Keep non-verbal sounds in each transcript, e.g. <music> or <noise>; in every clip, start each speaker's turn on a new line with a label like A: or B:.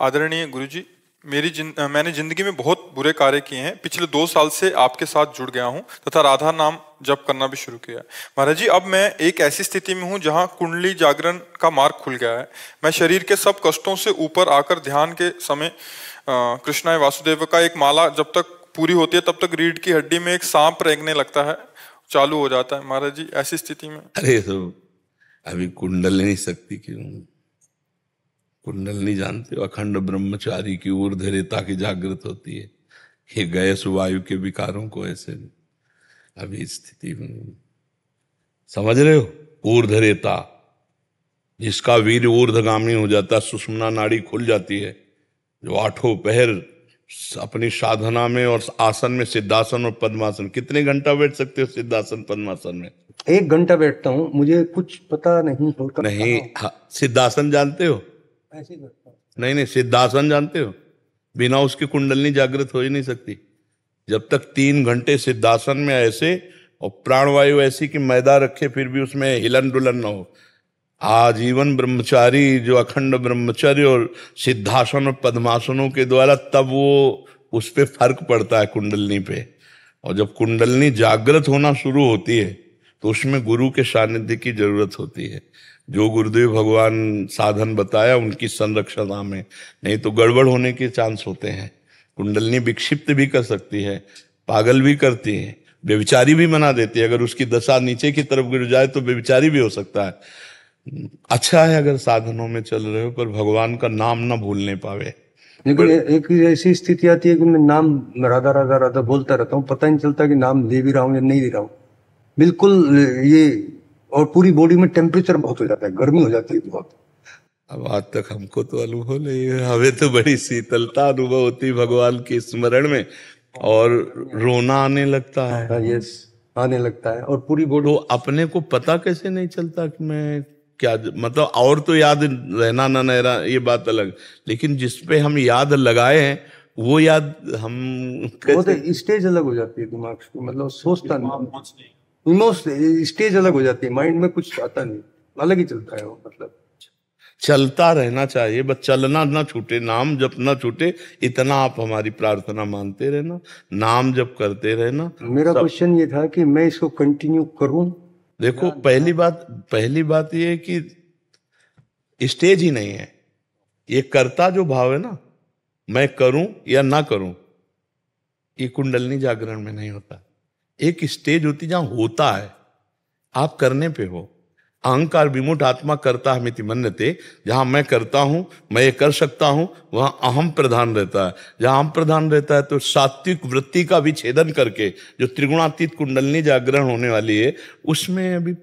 A: आदरणीय गुरु जी मेरी जिन, मैंने जिंदगी में बहुत बुरे कार्य किए हैं पिछले दो साल से आपके साथ जुड़ गया हूँ तथा राधा नाम जप करना भी शुरू किया महाराज जी अब मैं एक ऐसी स्थिति में हूँ जहाँ कुंडली जागरण का मार्ग खुल गया है मैं शरीर के सब कष्टों से ऊपर आकर ध्यान के समय कृष्णा वासुदेव का एक माला जब तक पूरी होती है तब तक रीढ़ की हड्डी में एक सांप रेंगने लगता है चालू हो जाता है महाराज जी ऐसी स्थिति में
B: अरे तो अभी नहीं सकती क्यों कुंडल नहीं जानते हो अखंड ब्रह्मचारी की ऊर्धरेता की जागृत होती है ये गैस वायु के विकारों को ऐसे अभी स्थिति समझ रहे हो ऊर्धरेता जिसका वीर ऊर्धगामी हो जाता है सुषमना नाड़ी खुल जाती है जो आठों पहर अपनी साधना में और आसन में सिद्धासन और पद्मासन कितने घंटा बैठ सकते हो सिद्धासन पद्मासन में
A: एक घंटा बैठता
B: हूँ मुझे कुछ पता नहीं होता नहीं हाँ, सिद्धासन जानते हो
A: नहीं
B: नहीं सिद्धासन जानते हो बिना उसकी कुंडलनी जागृत हो ही नहीं सकती जब तक तीन घंटे सिद्धासन में ऐसे और प्राणवायु ऐसी कि मैदा रखे फिर भी उसमें हिलन डुलन ना हो आजीवन ब्रह्मचारी जो अखंड ब्रह्मचर्य और सिद्धासन और पद्मासनों के द्वारा तब वो उस पर फर्क पड़ता है कुंडलनी पे और जब कुंडलनी जागृत होना शुरू होती है तो उसमें गुरु के सानिध्य की जरूरत होती है जो गुरुदेव भगवान साधन बताया उनकी संरक्षणा में नहीं तो गड़बड़ होने के चांस होते हैं कुंडलनी विक्षिप्त भी कर सकती है पागल भी करती है व्यविचारी भी मना देती है अगर उसकी दशा नीचे की तरफ गिर जाए तो व्यविचारी भी हो सकता है अच्छा है अगर साधनों में चल रहे हो पर भगवान का नाम ना भूलने पावे लेकिन
A: एक ऐसी स्थिति आती है कि मैं नाम राधा राधा राधा बोलता रहता हूँ पता नहीं चलता कि नाम दे भी रहा हूँ या नहीं दे रहा हूँ बिल्कुल ये और पूरी बॉडी में टेम्परेचर बहुत हो जाता है गर्मी हो जाती है बहुत
B: अब आज तक हमको तो अनुभव नहीं है हमें तो बड़ी शीतलता अनुभव होती है भगवान के स्मरण में और रोना आने लगता है यस हाँ, आने लगता है और पूरी बॉडी तो अपने को पता कैसे नहीं चलता कि मैं क्या मतलब और तो याद रहना ना नहरा ये बात अलग लेकिन जिस पे हम याद लगाए हैं वो याद हम
A: स्टेज अलग हो जाती है दिमाग मतलब सोचता नहीं इमोशन स्टेज अलग हो जाती है माइंड में कुछ आता नहीं अलग ही चलता है वो मतलब
B: चलता रहना चाहिए बस चलना ना छूटे नाम जब ना छूटे इतना आप हमारी प्रार्थना मानते रहना नाम जब करते रहना मेरा क्वेश्चन ये था कि मैं इसको कंटिन्यू करूं देखो ना, पहली ना। बात पहली बात ये है कि स्टेज ही नहीं है ये करता जो भाव है ना मैं करूं या ना करूं ये कुंडलनी जागरण में नहीं होता एक स्टेज होती जहां होता है आप करने पे हो अहंकार विमुट आत्मा करता है मिति मन्यते जहां मैं करता हूं मैं ये कर सकता हूं वहां अहम प्रधान रहता है जहां अहम प्रधान रहता है तो सात्विक वृत्ति का विच्छेदन करके जो त्रिगुणातीत कुंडलनी जागरण होने वाली है उसमें अभी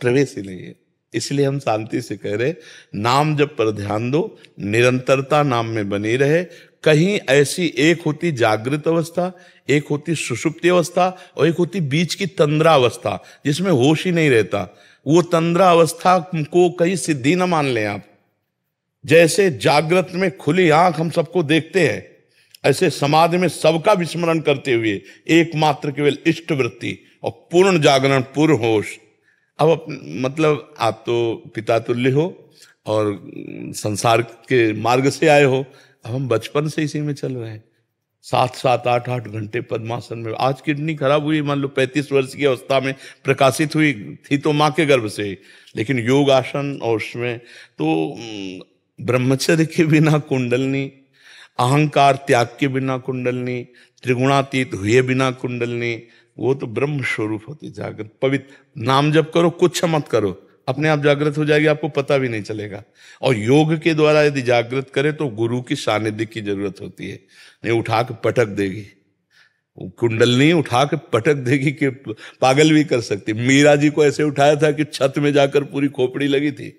B: प्रवेश ही नहीं है इसलिए हम शांति से कह रहे नाम जब पर ध्यान दो निरंतरता नाम में बनी रहे कहीं ऐसी एक होती जागृत अवस्था एक होती सुषुप्ति अवस्था और एक होती बीच की तंद्रा अवस्था जिसमें होश ही नहीं रहता वो तंद्रा अवस्था को कहीं सिद्धि ना मान लें आप जैसे जागृत में खुली आंख हम सबको देखते हैं ऐसे समाधि में सबका विस्मरण करते हुए एकमात्र केवल इष्ट वृत्ति और पूर्ण जागरण पूर्ण होश अब मतलब आप तो पिता तुल्य हो और संसार के मार्ग से आए हो अब हम बचपन से इसी में चल रहे हैं सात सात आठ आठ घंटे पद्मासन में आज किडनी खराब हुई मान लो पैंतीस वर्ष की अवस्था में प्रकाशित हुई थी तो माँ के गर्भ से लेकिन योग आसन और उसमें तो ब्रह्मचर्य के बिना कुंडलनी अहंकार त्याग के बिना कुंडलनी त्रिगुणातीत हुए बिना कुंडलनी वो तो ब्रह्म स्वरूप होती जागृत पवित्र नाम जब करो कुछ मत करो अपने आप जागृत हो जाएगी आपको पता भी नहीं चलेगा और योग के द्वारा यदि जागृत करे तो गुरु की सानिध्य की जरूरत होती है नहीं उठा के पटक देगी कुंडलनी उठा के पटक देगी कि पागल भी कर सकती मीरा जी को ऐसे उठाया था कि छत में जाकर पूरी खोपड़ी लगी थी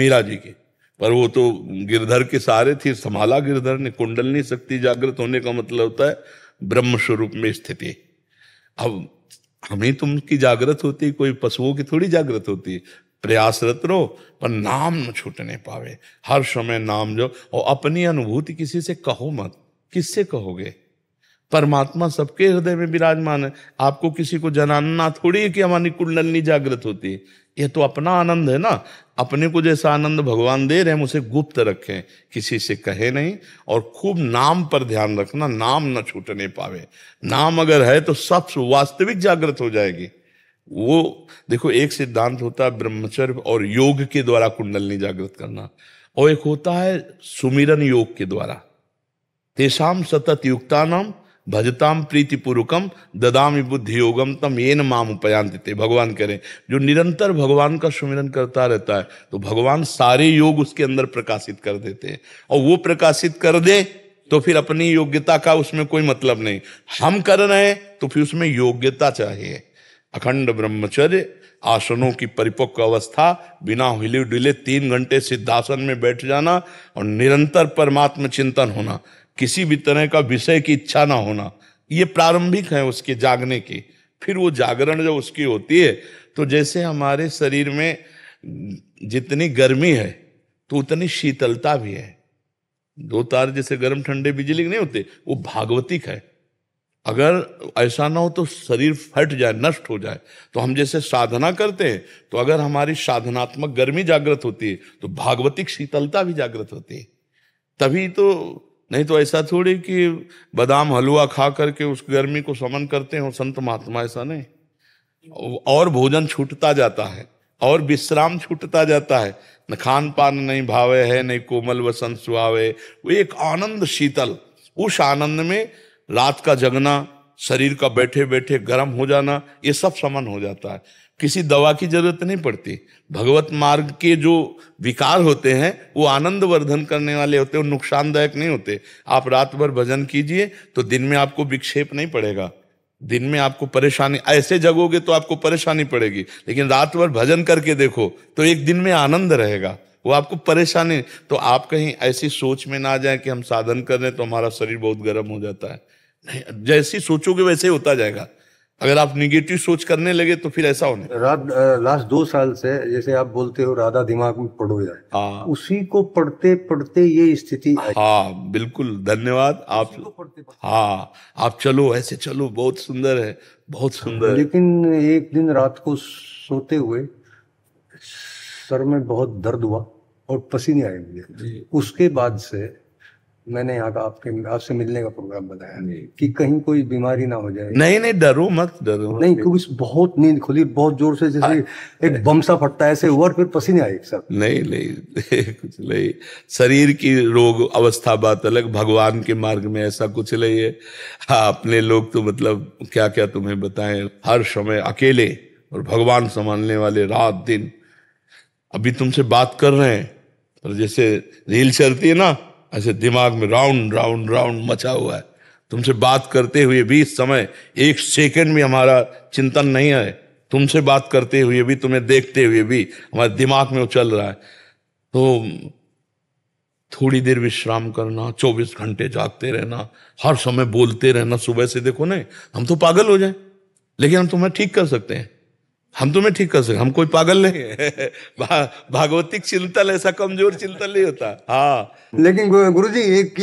B: मीरा जी की पर वो तो गिरधर के सहारे थी संभाला गिरधर ने कुंडलनी शक्ति जागृत होने का मतलब होता है ब्रह्म स्वरूप में स्थिति अब हमें तुम की जागृत होती कोई पशुओं की थोड़ी जागृत होती प्रयासरत रहो पर नाम न छूटने पावे हर समय नाम जो और अपनी अनुभूति किसी से कहो मत किससे कहोगे परमात्मा सबके हृदय में विराजमान है आपको किसी को जनाना थोड़ी है कि हमारी कुंडलनी जागृत होती है यह तो अपना आनंद है ना अपने को जैसा आनंद भगवान दे रहे हैं उसे गुप्त रखें किसी से कहे नहीं और खूब नाम पर ध्यान रखना नाम न छूटने पावे नाम अगर है तो सब वास्तविक जागृत हो जाएगी वो देखो एक सिद्धांत होता है ब्रह्मचर्य और योग के द्वारा कुंडलनी जागृत करना और एक होता है सुमिरन योग के द्वारा तेषाम सतत युक्ता नाम भजताम प्रीति पूर्वकम ददामी बुद्धि योगम तम ये न माम उपयान देते भगवान करें जो निरंतर भगवान का सुमिरन करता रहता है तो भगवान सारे योग उसके अंदर प्रकाशित कर देते हैं और वो प्रकाशित कर दे तो फिर अपनी योग्यता का उसमें कोई मतलब नहीं हम कर रहे हैं तो फिर उसमें योग्यता चाहिए अखंड ब्रह्मचर्य आसनों की परिपक्व अवस्था बिना हिले डुले तीन घंटे सिद्धासन में बैठ जाना और निरंतर परमात्म चिंतन होना किसी भी तरह का विषय की इच्छा ना होना ये प्रारंभिक है उसके जागने की फिर वो जागरण जब उसकी होती है तो जैसे हमारे शरीर में जितनी गर्मी है तो उतनी शीतलता भी है दो तार जैसे गर्म ठंडे बिजली नहीं होते वो भागवतिक है अगर ऐसा ना हो तो शरीर फट जाए नष्ट हो जाए तो हम जैसे साधना करते हैं तो अगर हमारी साधनात्मक गर्मी जागृत होती है तो भागवतिक शीतलता भी जागृत होती है तभी तो नहीं तो ऐसा थोड़ी कि बादाम हलवा खा करके उस गर्मी को समन करते हो संत महात्मा ऐसा नहीं और भोजन छूटता जाता है और विश्राम छूटता जाता है न खान पान नहीं भावे है नहीं कोमल वसंत सुहावे वो एक आनंद शीतल उस आनंद में रात का जगना शरीर का बैठे बैठे गर्म हो जाना ये सब समन हो जाता है किसी दवा की जरूरत नहीं पड़ती भगवत मार्ग के जो विकार होते हैं वो आनंद वर्धन करने वाले होते हैं नुकसानदायक नहीं होते आप रात भर भजन कीजिए तो दिन में आपको विक्षेप नहीं पड़ेगा दिन में आपको परेशानी ऐसे जगोगे तो आपको परेशानी पड़ेगी लेकिन रात भर भजन करके देखो तो एक दिन में आनंद रहेगा वो आपको परेशानी तो आप कहीं ऐसी सोच में ना जाए कि हम साधन कर रहे तो हमारा शरीर बहुत गर्म हो जाता है नहीं जैसी सोचोगे वैसे ही होता जाएगा अगर आप निगेटिव सोच करने लगे तो फिर ऐसा होने लास्ट दो
A: साल से जैसे आप बोलते हो राधा दिमाग में पढ़ो जाए हाँ उसी को पढ़ते पढ़ते ये
B: स्थिति हाँ बिल्कुल धन्यवाद आप पढ़ते पढ़ते। हाँ आप चलो ऐसे चलो बहुत सुंदर है बहुत सुंदर
A: लेकिन एक दिन रात को सोते हुए सर में बहुत दर्द हुआ और पसीने आए मुझे उसके बाद से मैंने यहाँ का आपके आपसे मिलने का प्रोग्राम बताया कि कहीं कोई बीमारी ना हो जाए नहीं नहीं
B: डरो मत डरो नहीं क्योंकि
A: बहुत नींद खुली बहुत जोर से जैसे एक बम सा फटता है ऐसे हुआ फिर पसीने आए सर
B: नहीं नहीं <laughs> कुछ नहीं शरीर की रोग अवस्था बात अलग भगवान के मार्ग में ऐसा कुछ नहीं है हाँ अपने लोग तो मतलब क्या क्या तुम्हें बताए हर समय अकेले और भगवान संभालने वाले रात दिन अभी तुमसे बात कर रहे हैं पर जैसे रील चलती है ना ऐसे दिमाग में राउंड राउंड राउंड मचा हुआ है तुमसे बात करते हुए भी इस समय एक सेकंड में हमारा चिंतन नहीं है तुमसे बात करते हुए भी तुम्हें देखते हुए भी हमारे दिमाग में उचल रहा है तो थोड़ी देर विश्राम करना चौबीस घंटे जागते रहना हर समय बोलते रहना सुबह से देखो नहीं हम तो पागल हो जाए लेकिन हम तुम्हें ठीक कर सकते हैं हम तुम्हें तो ठीक कर सकते हम कोई पागल नहीं है <laughs> भा, भागवतिक चिंतन ऐसा कमजोर चिंतन नहीं होता हाँ
A: लेकिन गुरु जी एक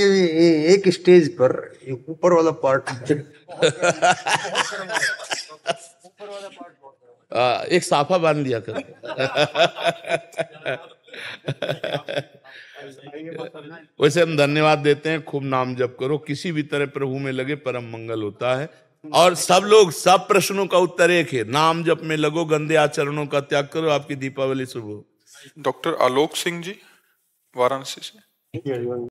A: एक स्टेज पर ऊपर वाला पार्ट
B: <laughs> हाँ, एक साफा बांध लिया कर <laughs> वैसे हम धन्यवाद देते हैं खूब नाम जप करो किसी भी तरह प्रभु में लगे परम मंगल होता है और सब लोग सब प्रश्नों का उत्तर एक है नाम जप में लगो गंदे आचरणों का त्याग करो आपकी दीपावली शुभ हो डॉक्टर आलोक सिंह जी वाराणसी से हाँ हाँ